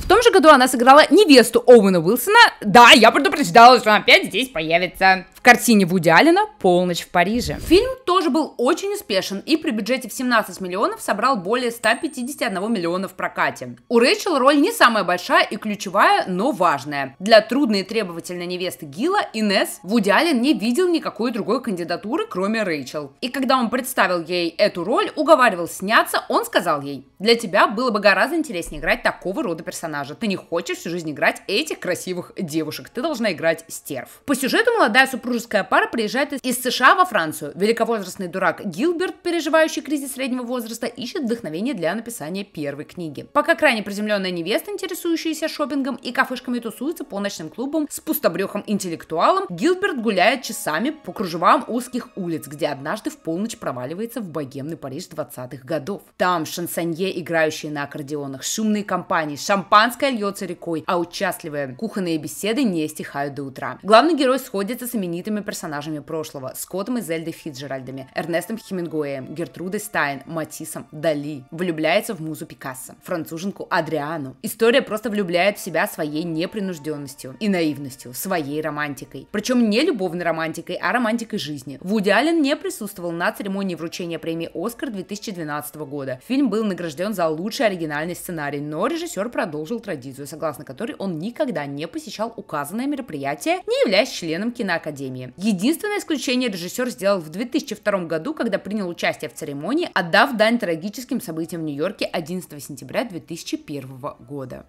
В том же году она сыграла невесту Оуэна Уилсона. Да, я предупреждала, что она опять здесь появится. В картине Вуди Аллена «Полночь в Париже». Фильм тоже был очень успешен и при бюджете в 17 миллионов собрал более 151 миллиона в прокате. У Рэйчел роль не самая большая и ключевая, но важная. Для трудной и требовательной невесты Гила Инес Вуди Аллен не видел никакой другой кандидатуры, кроме Рэйчел. И когда он представил ей эту роль, уговаривал сняться, он сказал ей для тебя было бы гораздо интереснее играть такого рода персонажа. Ты не хочешь всю жизнь играть этих красивых девушек. Ты должна играть стерв. По сюжету молодая супружеская пара приезжает из США во Францию. Великовозрастный дурак Гилберт, переживающий кризис среднего возраста, ищет вдохновение для написания первой книги. Пока крайне приземленная невеста, интересующаяся шопингом и кафешками тусуется по ночным клубам с пустобрехом интеллектуалом, Гилберт гуляет часами по кружевам узких улиц, где однажды в полночь проваливается в богемный Париж 20-х годов. Там шансонье играющие на аккордеонах, шумные компании, шампанское льется рекой, а участливые кухонные беседы не стихают до утра. Главный герой сходится с именитыми персонажами прошлого, Скоттом и Зельдой Фитджеральдами, Эрнестом Хемингуэем, Гертрудой Стайн, Матисом, Дали, влюбляется в музу Пикассо, француженку Адриану. История просто влюбляет в себя своей непринужденностью и наивностью, своей романтикой. Причем не любовной романтикой, а романтикой жизни. Вуди Аллен не присутствовал на церемонии вручения премии «Оскар» 2012 года. Фильм был награжден награжден за лучший оригинальный сценарий, но режиссер продолжил традицию, согласно которой он никогда не посещал указанное мероприятие, не являясь членом киноакадемии. Единственное исключение режиссер сделал в 2002 году, когда принял участие в церемонии, отдав дань трагическим событиям в Нью-Йорке 11 сентября 2001 года.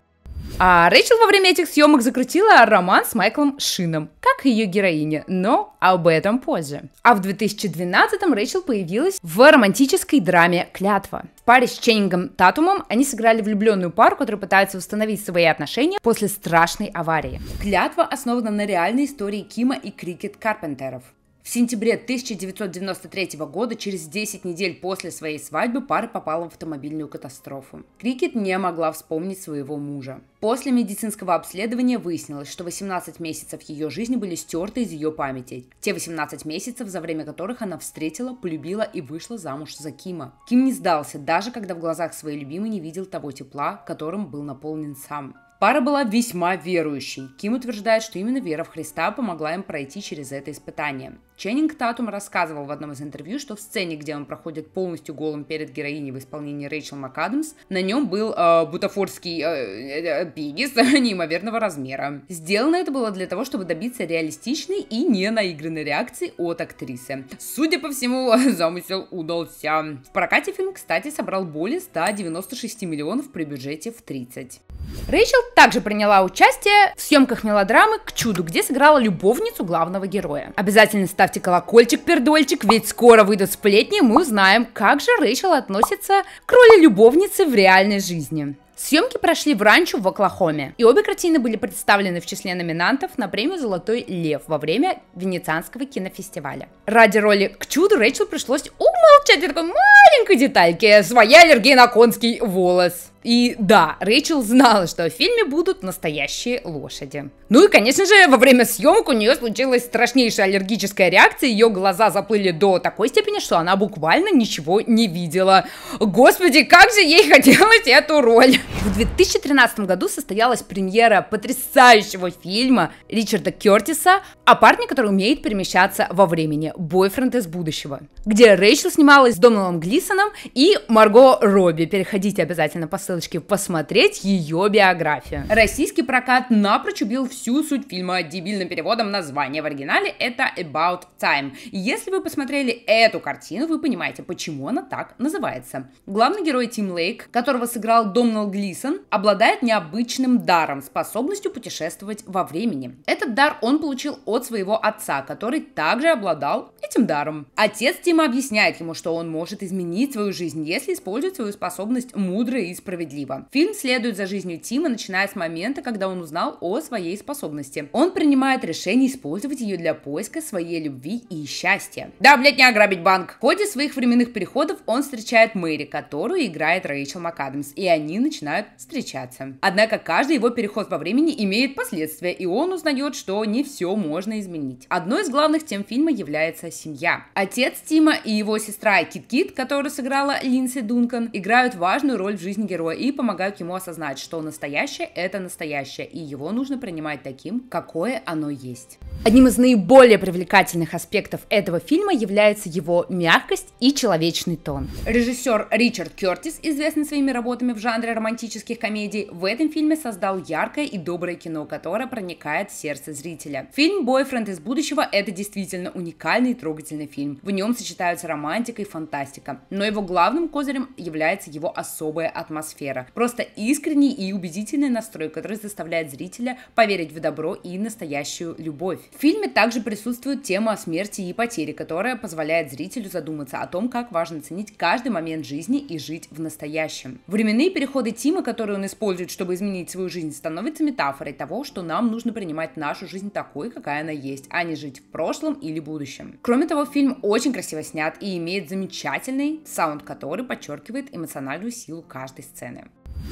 А Рэйчел во время этих съемок закрутила роман с Майклом Шином, как ее героиня, но об этом позже. А в 2012-м Рэйчел появилась в романтической драме «Клятва». В паре с Ченнингом Татумом они сыграли влюбленную пару, которая пытается установить свои отношения после страшной аварии. «Клятва» основана на реальной истории Кима и Крикет Карпентеров. В сентябре 1993 года, через 10 недель после своей свадьбы, пара попала в автомобильную катастрофу. Крикет не могла вспомнить своего мужа. После медицинского обследования выяснилось, что 18 месяцев ее жизни были стерты из ее памяти. Те 18 месяцев, за время которых она встретила, полюбила и вышла замуж за Кима. Ким не сдался, даже когда в глазах своей любимой не видел того тепла, которым был наполнен сам. Пара была весьма верующей. Ким утверждает, что именно вера в Христа помогла им пройти через это испытание. Ченнинг Татум рассказывал в одном из интервью, что в сцене, где он проходит полностью голым перед героиней в исполнении Рэйчел МакАдамс, на нем был э, бутафорский э, э, э пигис неимоверного размера. Сделано это было для того, чтобы добиться реалистичной и не наигранной реакции от актрисы. Судя по всему, замысел удался. В прокате фильм, кстати, собрал более 196 миллионов при бюджете в 30. Рэйчел также приняла участие в съемках мелодрамы «К чуду», где сыграла любовницу главного героя. Обязательно ставь ставьте колокольчик, пердольчик, ведь скоро выйдут сплетни, и мы узнаем, как же Рэйчел относится к роли любовницы в реальной жизни. Съемки прошли в ранчо в Оклахоме, и обе картины были представлены в числе номинантов на премию «Золотой лев» во время Венецианского кинофестиваля. Ради роли «К чуду» Рэйчел пришлось умолчать о такой маленькой детальке – своей аллергии на конский волос. И да, Рэйчел знала, что в фильме будут настоящие лошади. Ну и, конечно же, во время съемок у нее случилась страшнейшая аллергическая реакция, ее глаза заплыли до такой степени, что она буквально ничего не видела. Господи, как же ей хотелось эту роль. В 2013 году состоялась премьера потрясающего фильма Ричарда Кертиса о парне, который умеет перемещаться во времени, бойфренд из будущего, где Рэйчел снималась с Домином Глисоном и Марго Робби. Переходите обязательно по ссылочке посмотреть ее биографию. Российский прокат напрочь убил всю суть фильма дебильным переводом названия. В оригинале это About Time. Если вы посмотрели эту картину, вы понимаете, почему она так называется. Главный герой Тим Лейк, которого сыграл Домнал Глисон, Грисон обладает необычным даром, способностью путешествовать во времени. Этот дар он получил от своего отца, который также обладал этим даром. Отец Тима объясняет ему, что он может изменить свою жизнь, если использует свою способность мудро и справедливо. Фильм следует за жизнью Тима, начиная с момента, когда он узнал о своей способности. Он принимает решение использовать ее для поиска своей любви и счастья. Да, блядь, не ограбить банк. В ходе своих временных переходов он встречает Мэри, которую играет Рэйчел МакАдамс, и они начинают начинают встречаться. Однако каждый его переход во времени имеет последствия, и он узнает, что не все можно изменить. Одной из главных тем фильма является семья. Отец Тима и его сестра Кит-Кит, которую сыграла Линдси Дункан, играют важную роль в жизни героя и помогают ему осознать, что настоящее – это настоящее, и его нужно принимать таким, какое оно есть. Одним из наиболее привлекательных аспектов этого фильма является его мягкость и человечный тон. Режиссер Ричард Кертис, известный своими работами в жанре романтического романтических комедий, в этом фильме создал яркое и доброе кино, которое проникает в сердце зрителя. Фильм «Бойфренд из будущего» — это действительно уникальный и трогательный фильм. В нем сочетаются романтика и фантастика, но его главным козырем является его особая атмосфера. Просто искренний и убедительный настрой, который заставляет зрителя поверить в добро и настоящую любовь. В фильме также присутствует тема о смерти и потере, которая позволяет зрителю задуматься о том, как важно ценить каждый момент жизни и жить в настоящем. Временные переходы Тима Символизма, который он использует, чтобы изменить свою жизнь, становится метафорой того, что нам нужно принимать нашу жизнь такой, какая она есть, а не жить в прошлом или будущем. Кроме того, фильм очень красиво снят и имеет замечательный саунд, который подчеркивает эмоциональную силу каждой сцены.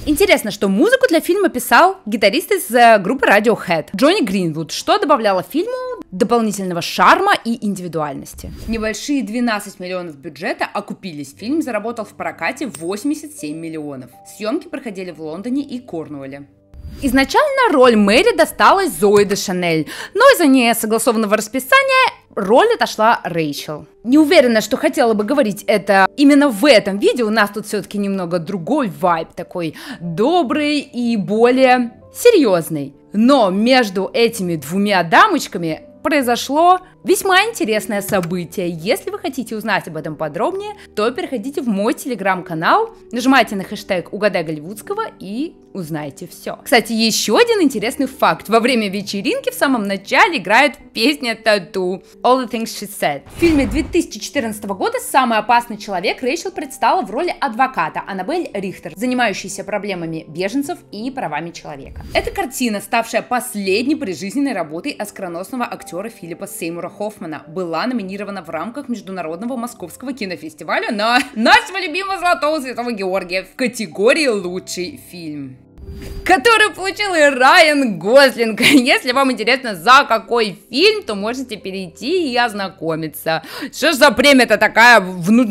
Интересно, что музыку для фильма писал гитарист из э, группы Radiohead Джонни Гринвуд, что добавляло фильму дополнительного шарма и индивидуальности. Небольшие 12 миллионов бюджета окупились. Фильм заработал в прокате 87 миллионов. Съемки проходили в Лондоне и Корнуолле. Изначально роль Мэри досталась Зои де Шанель, но из-за несогласованного расписания роль отошла Рэйчел. Не уверена, что хотела бы говорить это именно в этом видео. У нас тут все-таки немного другой вайб, такой добрый и более серьезный. Но между этими двумя дамочками произошло Весьма интересное событие. Если вы хотите узнать об этом подробнее, то переходите в мой телеграм-канал, нажимайте на хэштег «Угадай Голливудского» и узнаете все. Кстати, еще один интересный факт. Во время вечеринки в самом начале играет песня «Тату» All the Things She Said. В фильме 2014 года «Самый опасный человек» Рэйчел предстала в роли адвоката Аннабель Рихтер, занимающейся проблемами беженцев и правами человека. Эта картина, ставшая последней прижизненной работой оскароносного актера Филиппа Сеймура Хоффмана была номинирована в рамках Международного Московского кинофестиваля на нашего любимого Золотого Святого Георгия в категории «Лучший фильм» который получил и Райан Гослинг. Если вам интересно, за какой фильм, то можете перейти и ознакомиться. Что ж за премия-то такая? Вну,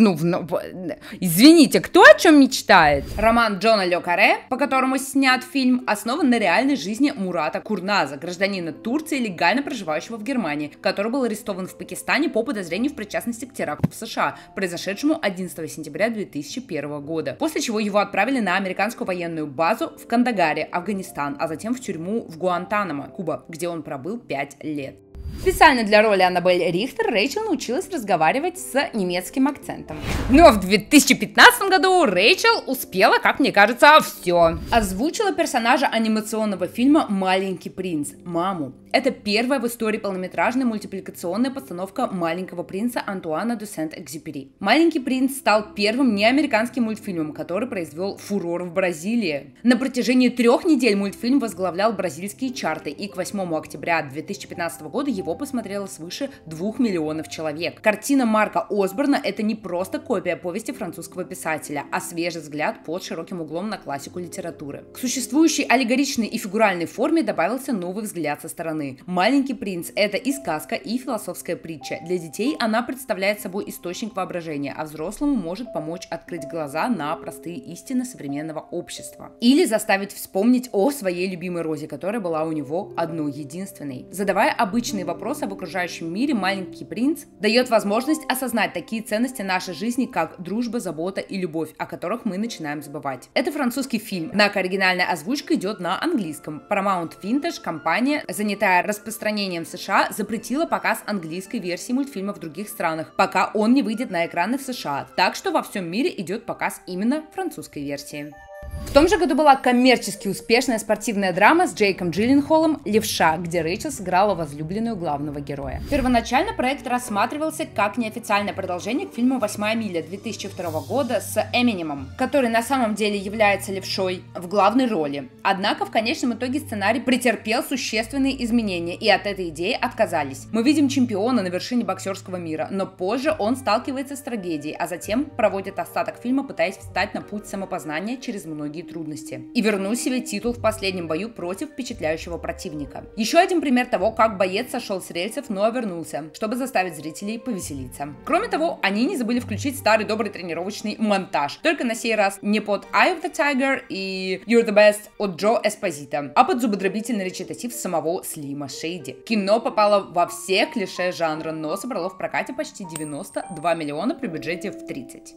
извините, кто о чем мечтает? Роман Джона Ле Каре, по которому снят фильм, основан на реальной жизни Мурата Курназа, гражданина Турции, легально проживающего в Германии, который был арестован в Пакистане по подозрению в причастности к теракту в США, произошедшему 11 сентября 2001 года, после чего его отправили на американскую военную базу в Кандахар Кандагаре, Афганистан, а затем в тюрьму в Гуантанамо, Куба, где он пробыл 5 лет. Специально для роли Аннабель Рихтер Рэйчел научилась разговаривать с немецким акцентом. Но в 2015 году Рэйчел успела, как мне кажется, все. Озвучила персонажа анимационного фильма «Маленький принц» – маму это первая в истории полнометражная мультипликационная постановка «Маленького принца» Антуана де Сент-Экзюпери. «Маленький принц» стал первым неамериканским мультфильмом, который произвел фурор в Бразилии. На протяжении трех недель мультфильм возглавлял бразильские чарты, и к 8 октября 2015 года его посмотрело свыше 2 миллионов человек. Картина Марка Осборна – это не просто копия повести французского писателя, а свежий взгляд под широким углом на классику литературы. К существующей аллегоричной и фигуральной форме добавился новый взгляд со стороны сны. «Маленький принц» — это и сказка, и философская притча. Для детей она представляет собой источник воображения, а взрослому может помочь открыть глаза на простые истины современного общества. Или заставить вспомнить о своей любимой розе, которая была у него одной единственной. Задавая обычные вопросы об окружающем мире, «Маленький принц» дает возможность осознать такие ценности нашей жизни, как дружба, забота и любовь, о которых мы начинаем забывать. Это французский фильм. Однако оригинальная озвучка идет на английском. Paramount Vintage компания занята Китая распространением США запретила показ английской версии мультфильма в других странах, пока он не выйдет на экраны в США. Так что во всем мире идет показ именно французской версии. В том же году была коммерчески успешная спортивная драма с Джейком Джилленхолом «Левша», где Рэйчел сыграла возлюбленную главного героя. Первоначально проект рассматривался как неофициальное продолжение к фильму «Восьмая миля» 2002 года с Эминемом, который на самом деле является левшой в главной роли. Однако в конечном итоге сценарий претерпел существенные изменения, и от этой идеи отказались. Мы видим чемпиона на вершине боксерского мира, но позже он сталкивается с трагедией, а затем проводит остаток фильма, пытаясь встать на путь самопознания через многие трудности и вернул себе титул в последнем бою против впечатляющего противника. Еще один пример того, как боец сошел с рельсов, но вернулся, чтобы заставить зрителей повеселиться. Кроме того, они не забыли включить старый добрый тренировочный монтаж, только на сей раз не под Eye of the Tiger и You're the Best от Джо Эспозита, а под зубодробительный речитатив самого Слима Шейди. Кино попало во все клише жанра, но собрало в прокате почти 92 миллиона при бюджете в 30.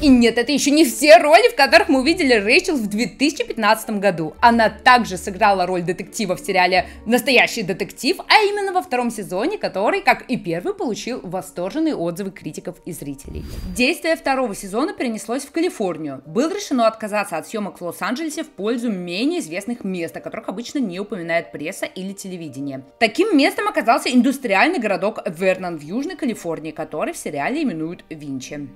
И нет, это еще не все роли, в которых мы увидели Рэйчел в 2015 году. Она также сыграла роль детектива в сериале «Настоящий детектив», а именно во втором сезоне, который, как и первый, получил восторженные отзывы критиков и зрителей. Действие второго сезона перенеслось в Калифорнию. Было решено отказаться от съемок в Лос-Анджелесе в пользу менее известных мест, о которых обычно не упоминает пресса или телевидение. Таким местом оказался индустриальный городок Вернон в Южной Калифорнии, который в сериале именуют Винчи.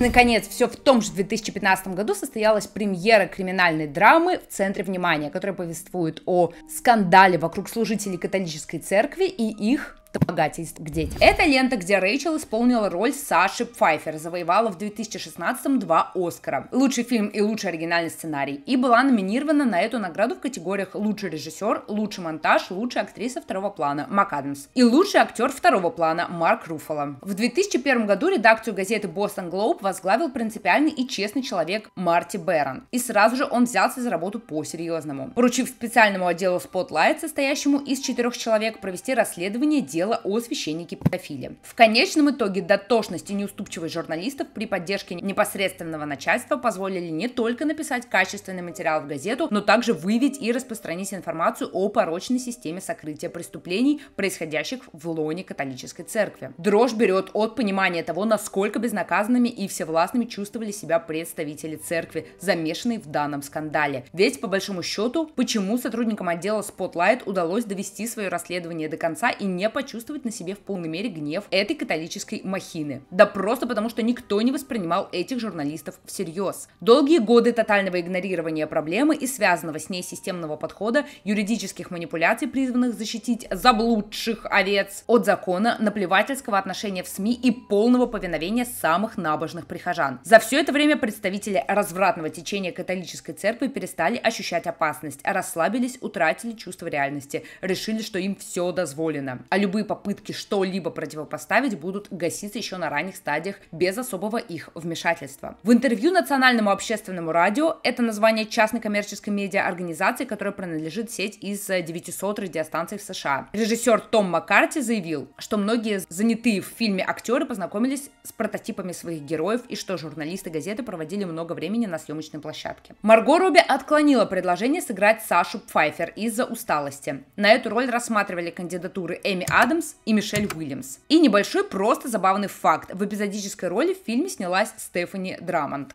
Наконец, все в том же 2015 году состоялась премьера криминальной драмы «В центре внимания», которая повествует о скандале вокруг служителей католической церкви и их Домогательств к детям. Это лента, где Рэйчел исполнила роль Саши Пфайфер, завоевала в 2016-м два Оскара. Лучший фильм и лучший оригинальный сценарий. И была номинирована на эту награду в категориях лучший режиссер, лучший монтаж, лучшая актриса второго плана Мак и лучший актер второго плана Марк Руфало. В 2001 году редакцию газеты Boston Globe возглавил принципиальный и честный человек Марти Берон. И сразу же он взялся за работу по-серьезному, поручив специальному отделу Spotlight, состоящему из четырех человек, провести расследование дела дело о священнике-педофиле. В конечном итоге дотошность и неуступчивость журналистов при поддержке непосредственного начальства позволили не только написать качественный материал в газету, но также выявить и распространить информацию о порочной системе сокрытия преступлений, происходящих в лоне католической церкви. Дрожь берет от понимания того, насколько безнаказанными и всевластными чувствовали себя представители церкви, замешанные в данном скандале. Ведь, по большому счету, почему сотрудникам отдела Spotlight удалось довести свое расследование до конца и не почувствовать почувствовать на себе в полной мере гнев этой католической махины. Да просто потому, что никто не воспринимал этих журналистов всерьез. Долгие годы тотального игнорирования проблемы и связанного с ней системного подхода юридических манипуляций, призванных защитить заблудших овец от закона, наплевательского отношения в СМИ и полного повиновения самых набожных прихожан. За все это время представители развратного течения католической церкви перестали ощущать опасность, расслабились, утратили чувство реальности, решили, что им все дозволено. А любые любые попытки что-либо противопоставить будут гаситься еще на ранних стадиях без особого их вмешательства. В интервью Национальному общественному радио это название частной коммерческой медиа-организации, которая принадлежит сеть из 900 радиостанций в США. Режиссер Том Маккарти заявил, что многие занятые в фильме актеры познакомились с прототипами своих героев и что журналисты газеты проводили много времени на съемочной площадке. Марго Руби отклонила предложение сыграть Сашу Пфайфер из-за усталости. На эту роль рассматривали кандидатуры Эми Адам. Адамс и Мишель Уильямс. И небольшой просто забавный факт. В эпизодической роли в фильме снялась Стефани Драмонт.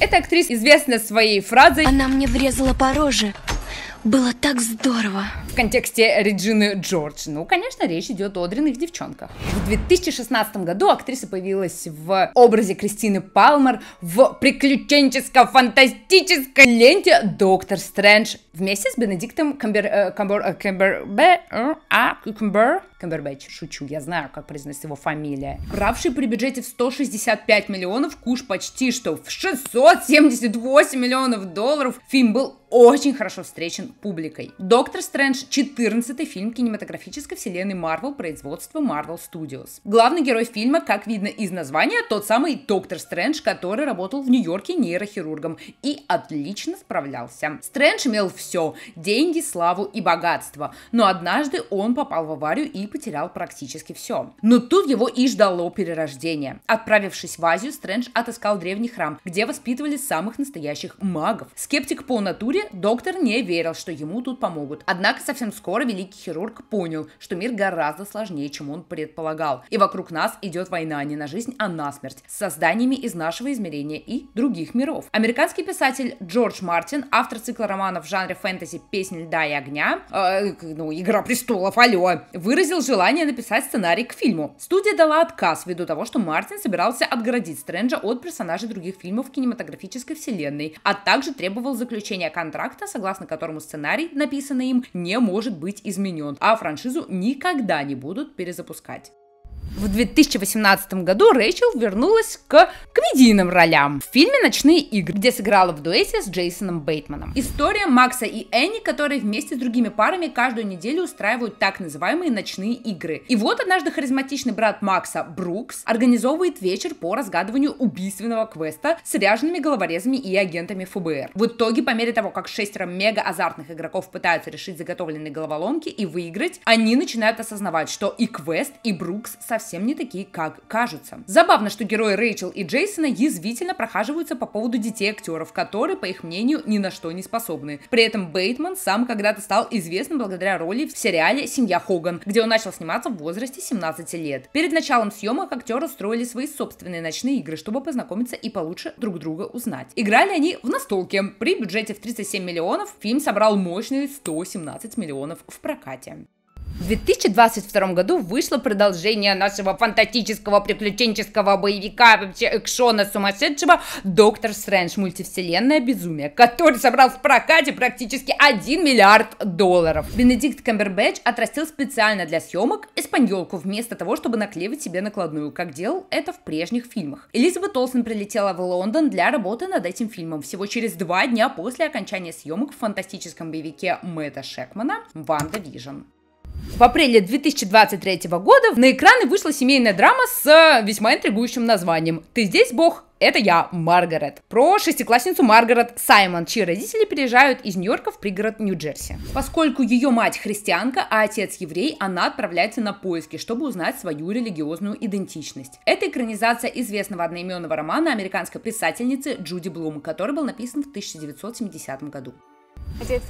Эта актриса известна своей фразой «Она мне врезала по роже, было так здорово. В контексте Реджины Джордж, ну, конечно, речь идет о дрянных девчонках. В 2016 году актриса появилась в образе Кристины Палмер в приключенческо-фантастической ленте «Доктор Стрэндж» вместе с Бенедиктом Камбер... Э, Камбер... Э, Камбер... Камбер... А? Камбер... Камбербэтч. Шучу, я знаю, как произносится его фамилия. Бравший при бюджете в 165 миллионов, куш почти что в 678 миллионов долларов, фильм был очень хорошо встречен публикой. «Доктор Стрэндж» — фильм кинематографической вселенной Марвел производства Marvel Studios. Главный герой фильма, как видно из названия, тот самый доктор Стрэндж, который работал в Нью-Йорке нейрохирургом и отлично справлялся. Стрэндж имел все — деньги, славу и богатство. Но однажды он попал в аварию и потерял практически все. Но тут его и ждало перерождение. Отправившись в Азию, Стрэндж отыскал древний храм, где воспитывали самых настоящих магов. Скептик по натуре, доктор не верил, что ему тут помогут. Однако совсем скоро великий хирург понял, что мир гораздо сложнее, чем он предполагал. И вокруг нас идет война а не на жизнь, а на смерть с созданиями из нашего измерения и других миров. Американский писатель Джордж Мартин, автор цикла романов в жанре фэнтези «Песня льда и огня», э, ну, «Игра престолов», алло, выразил желание написать сценарий к фильму. Студия дала отказ ввиду того, что Мартин собирался отгородить Стрэнджа от персонажей других фильмов кинематографической вселенной, а также требовал заключения контракта, согласно которому сценарий, написанный им, не может быть изменен, а франшизу никогда не будут перезапускать. В 2018 году Рэйчел вернулась к комедийным ролям в фильме «Ночные игры», где сыграла в дуэте с Джейсоном Бейтманом. История Макса и Энни, которые вместе с другими парами каждую неделю устраивают так называемые «ночные игры». И вот однажды харизматичный брат Макса, Брукс, организовывает вечер по разгадыванию убийственного квеста с ряженными головорезами и агентами ФБР. В итоге, по мере того, как шестеро мега-азартных игроков пытаются решить заготовленные головоломки и выиграть, они начинают осознавать, что и квест, и Брукс – совсем не такие, как кажутся. Забавно, что герои Рэйчел и Джейсона язвительно прохаживаются по поводу детей актеров, которые, по их мнению, ни на что не способны. При этом Бейтман сам когда-то стал известным благодаря роли в сериале «Семья Хоган», где он начал сниматься в возрасте 17 лет. Перед началом съемок актеры строили свои собственные ночные игры, чтобы познакомиться и получше друг друга узнать. Играли они в настолке. При бюджете в 37 миллионов фильм собрал мощные 117 миллионов в прокате. В 2022 году вышло продолжение нашего фантастического приключенческого боевика, вообще экшона сумасшедшего «Доктор Стрэндж. Мультивселенная безумие», который собрал в прокате практически 1 миллиард долларов. Бенедикт Камбербэтч отрастил специально для съемок испаньолку вместо того, чтобы наклеивать себе накладную, как делал это в прежних фильмах. Элизабет Толсон прилетела в Лондон для работы над этим фильмом всего через два дня после окончания съемок в фантастическом боевике Мэтта Шекмана «Ванда Вижн». В апреле 2023 года на экраны вышла семейная драма с э, весьма интригующим названием «Ты здесь, Бог?» Это я, Маргарет. Про шестиклассницу Маргарет Саймон, чьи родители переезжают из Нью-Йорка в пригород Нью-Джерси. Поскольку ее мать христианка, а отец еврей, она отправляется на поиски, чтобы узнать свою религиозную идентичность. Это экранизация известного одноименного романа американской писательницы Джуди Блум, который был написан в 1970 году. I did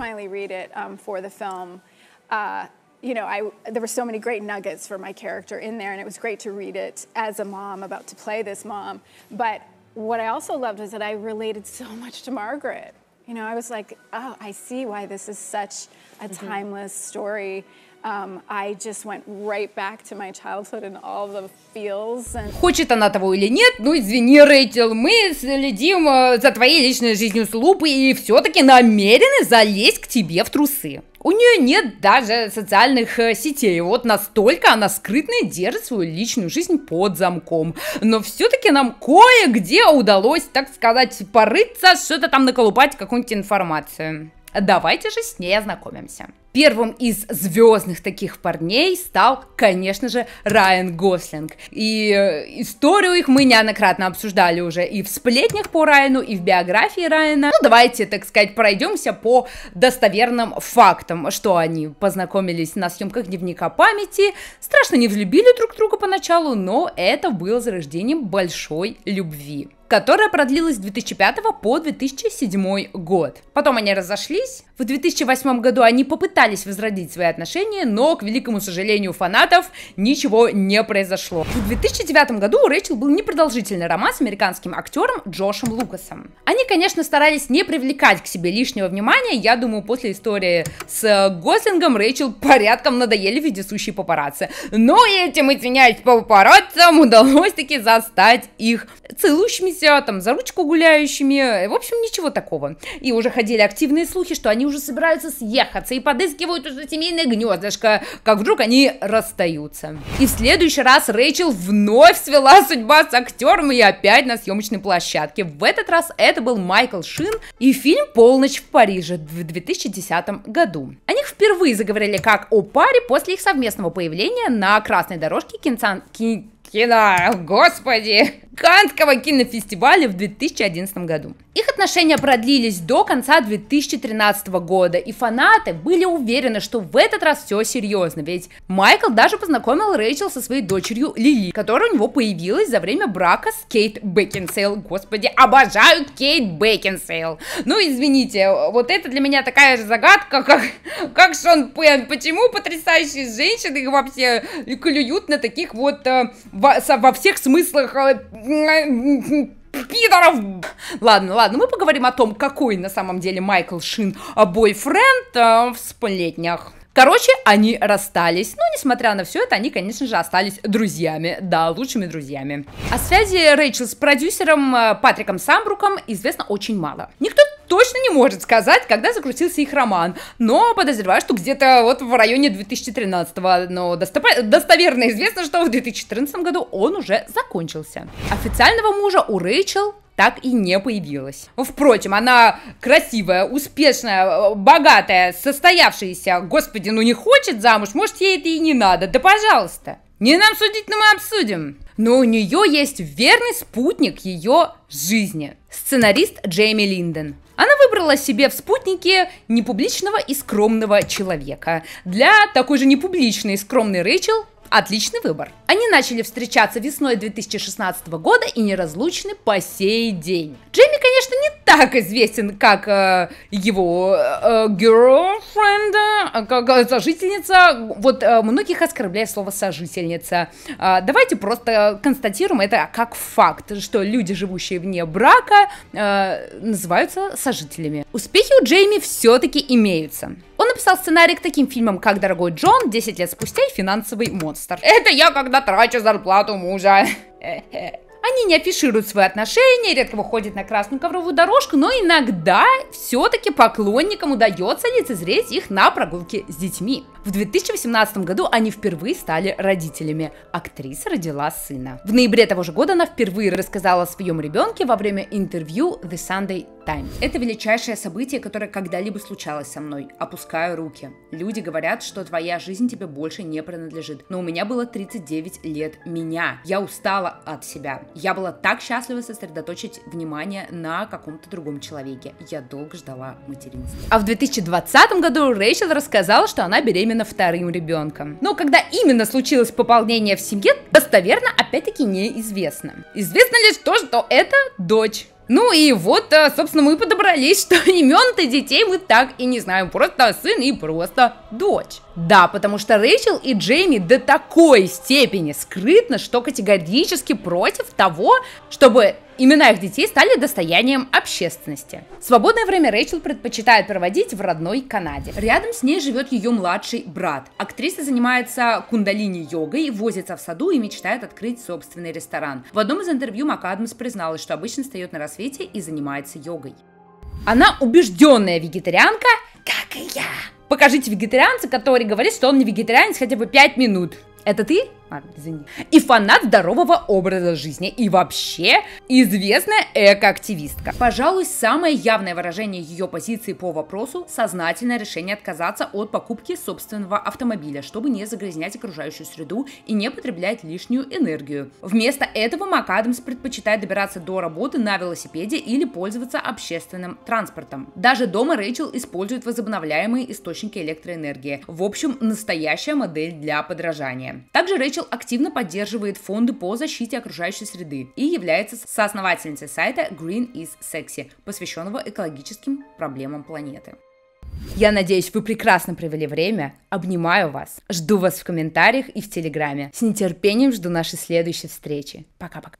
you know, I, there were so many great nuggets for my character in there, and it was great to read it as a mom about to play this mom. But what I also loved was that I related so much to Margaret. You know, I was like, oh, I see why this is such a mm-hmm. timeless story Um, I just went right back to my childhood and all the feels. And... Хочет она того или нет, ну извини, Рэйтил, мы следим э, за твоей личной жизнью с лупы и все-таки намерены залезть к тебе в трусы. У нее нет даже социальных э, сетей. Вот настолько она скрытно держит свою личную жизнь под замком. Но все-таки нам кое-где удалось, так сказать, порыться, что-то там наколупать, какую-нибудь информацию. Давайте же с ней ознакомимся. Первым из звездных таких парней стал, конечно же, Райан Гослинг. И э, историю их мы неоднократно обсуждали уже и в сплетнях по Райану, и в биографии Райана. Ну, давайте, так сказать, пройдемся по достоверным фактам, что они познакомились на съемках дневника памяти, страшно не взлюбили друг друга поначалу, но это было зарождением большой любви которая продлилась с 2005 по 2007 год. Потом они разошлись, в 2008 году они попытались возродить свои отношения, но, к великому сожалению фанатов, ничего не произошло. В 2009 году у Рэйчел был непродолжительный роман с американским актером Джошем Лукасом. Они, конечно, старались не привлекать к себе лишнего внимания, я думаю, после истории с э, Гослингом Рэйчел порядком надоели вездесущие папарацци. Но этим, извиняюсь, папараццам удалось таки застать их целующимися, там, за ручку гуляющими, в общем, ничего такого. И уже ходили активные слухи, что они они уже собираются съехаться и подыскивают уже семейное гнездышко, как вдруг они расстаются. И в следующий раз Рэйчел вновь свела судьба с актером и опять на съемочной площадке. В этот раз это был Майкл Шин и фильм «Полночь в Париже» в 2010 году. О них впервые заговорили как о паре после их совместного появления на красной дорожке кинца кино, господи, Каннского кинофестиваля в 2011 году. Их отношения продлились до конца 2013 года, и фанаты были уверены, что в этот раз все серьезно, ведь Майкл даже познакомил Рэйчел со своей дочерью Лили, которая у него появилась за время брака с Кейт Бекинсейл. Господи, обожаю Кейт Бекинсейл. Ну, извините, вот это для меня такая же загадка, как, как Шон Пен. Почему потрясающие женщины вообще клюют на таких вот э, во, во всех смыслах э, пидоров. Ладно, ладно, мы поговорим о том, какой на самом деле Майкл Шин э, бойфренд э, в сплетнях. Короче, они расстались. Но, ну, несмотря на все это, они, конечно же, остались друзьями. Да, лучшими друзьями. О связи Рэйчел с продюсером э, Патриком Самбруком известно очень мало. Никто точно не может сказать, когда закрутился их роман, но подозреваю, что где-то вот в районе 2013-го, но достоп... достоверно известно, что в 2014 году он уже закончился. Официального мужа у Рэйчел так и не появилась. Впрочем, она красивая, успешная, богатая, состоявшаяся. Господи, ну не хочет замуж, может ей это и не надо, да пожалуйста. Не нам судить, но мы обсудим. Но у нее есть верный спутник ее жизни. Сценарист Джейми Линден. Она выбрала себе в спутнике непубличного и скромного человека. Для такой же непубличной и скромной Рэйчел Отличный выбор. Они начали встречаться весной 2016 года и неразлучны по сей день. Джейми, конечно, не так известен, как э, его э, э girlfriend, э, как э, сожительница. Вот э, многих оскорбляет слово сожительница. Э, давайте просто констатируем это как факт, что люди, живущие вне брака, э, называются сожителями. Успехи у Джейми все-таки имеются. Он написал сценарий к таким фильмам, как «Дорогой Джон», «10 лет спустя» и «Финансовый монстр». Это я когда трачу зарплату мужа. Они не афишируют свои отношения, редко выходят на красную ковровую дорожку, но иногда все-таки поклонникам удается лицезреть их на прогулке с детьми. В 2018 году они впервые стали родителями. Актриса родила сына. В ноябре того же года она впервые рассказала о своем ребенке во время интервью The Sunday Times. Это величайшее событие, которое когда-либо случалось со мной. Опускаю руки. Люди говорят, что твоя жизнь тебе больше не принадлежит. Но у меня было 39 лет меня. Я устала от себя. Я была так счастлива сосредоточить внимание на каком-то другом человеке. Я долго ждала материнства. А в 2020 году Рэйчел рассказала, что она беременна вторым ребенком. Но когда именно случилось пополнение в семье, достоверно опять-таки неизвестно. Известно лишь то, что это дочь. Ну и вот, э, собственно, мы подобрались, что имен-то детей мы так и не знаем. Просто сын и просто дочь. Да, потому что Рэйчел и Джейми до такой степени скрытно, что категорически против того, чтобы Имена их детей стали достоянием общественности. Свободное время Рэйчел предпочитает проводить в родной Канаде. Рядом с ней живет ее младший брат. Актриса занимается кундалини-йогой, возится в саду и мечтает открыть собственный ресторан. В одном из интервью МакАдамс призналась, что обычно встает на рассвете и занимается йогой. Она убежденная вегетарианка, как и я. Покажите вегетарианца, который говорит, что он не вегетарианец хотя бы 5 минут. Это ты? А, извини. И фанат здорового образа жизни. И вообще известная экоактивистка. Пожалуй, самое явное выражение ее позиции по вопросу – сознательное решение отказаться от покупки собственного автомобиля, чтобы не загрязнять окружающую среду и не потреблять лишнюю энергию. Вместо этого МакАдамс предпочитает добираться до работы на велосипеде или пользоваться общественным транспортом. Даже дома Рэйчел использует возобновляемые источники электроэнергии. В общем, настоящая модель для подражания. Также Рэйчел Рэйчел активно поддерживает фонды по защите окружающей среды и является соосновательницей сайта Green is Sexy, посвященного экологическим проблемам планеты. Я надеюсь, вы прекрасно провели время. Обнимаю вас. Жду вас в комментариях и в Телеграме. С нетерпением жду нашей следующей встречи. Пока-пока.